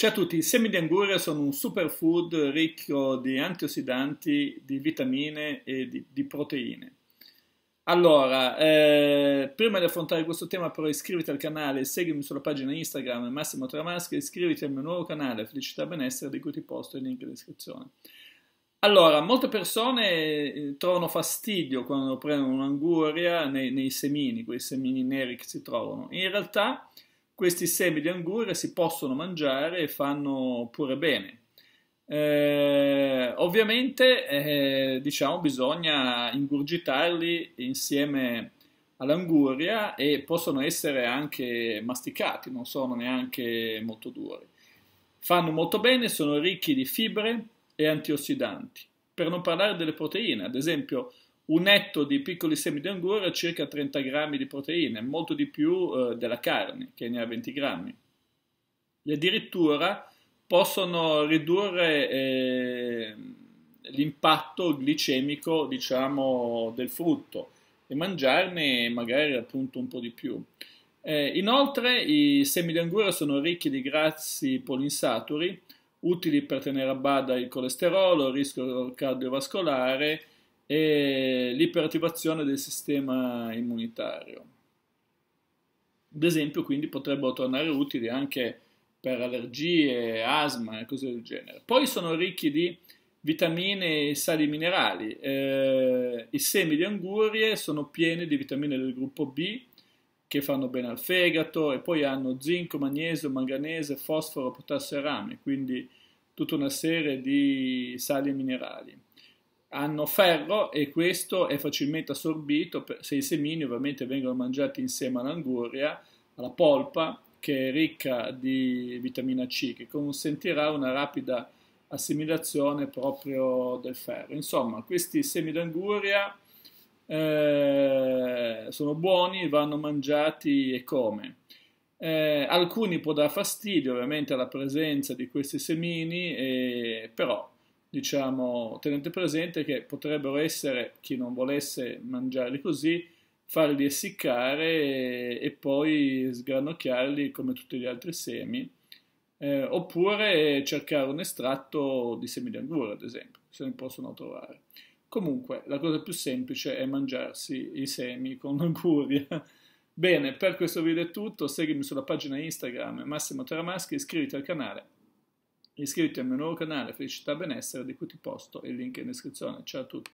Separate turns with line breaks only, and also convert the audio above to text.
Ciao a tutti, i semi di anguria sono un superfood ricco di antiossidanti, di vitamine e di, di proteine. Allora, eh, prima di affrontare questo tema però iscriviti al canale, seguimi sulla pagina Instagram Massimo Tramasca e iscriviti al mio nuovo canale Felicità Benessere di cui ti posto il link in descrizione. Allora, molte persone eh, trovano fastidio quando prendono un'anguria nei, nei semini, quei semini neri che si trovano. In realtà... Questi semi di anguria si possono mangiare e fanno pure bene. Eh, ovviamente, eh, diciamo, bisogna ingurgitarli insieme all'anguria e possono essere anche masticati, non sono neanche molto duri. Fanno molto bene, sono ricchi di fibre e antiossidanti. Per non parlare delle proteine, ad esempio, un etto di piccoli semi di anguria ha circa 30 grammi di proteine, molto di più eh, della carne che ne ha 20 grammi. E addirittura possono ridurre eh, l'impatto glicemico diciamo, del frutto e mangiarne magari appunto un po' di più. Eh, inoltre i semi di anguria sono ricchi di grassi polinsaturi, utili per tenere a bada il colesterolo, il rischio cardiovascolare, e l'iperattivazione del sistema immunitario. Ad esempio, quindi potrebbero tornare utili anche per allergie, asma e cose del genere. Poi sono ricchi di vitamine e sali minerali. Eh, I semi di angurie sono pieni di vitamine del gruppo B che fanno bene al fegato e poi hanno zinco, magnesio, manganese, fosforo, potassio e rame, quindi tutta una serie di sali minerali hanno ferro e questo è facilmente assorbito se i semini ovviamente vengono mangiati insieme all'anguria, alla polpa che è ricca di vitamina C che consentirà una rapida assimilazione proprio del ferro. Insomma, questi semi d'anguria eh, sono buoni, vanno mangiati e come. Eh, alcuni può dare fastidio ovviamente alla presenza di questi semini, eh, però diciamo, tenete presente che potrebbero essere, chi non volesse mangiarli così, farli essiccare e, e poi sgranocchiarli come tutti gli altri semi, eh, oppure cercare un estratto di semi di anguria, ad esempio, se ne possono trovare. Comunque, la cosa più semplice è mangiarsi i semi con l'anguria. Bene, per questo video è tutto, seguimi sulla pagina Instagram Massimo Teramaschi, iscriviti al canale iscriviti al mio nuovo canale Felicità Benessere di cui ti posto il link in descrizione. Ciao a tutti!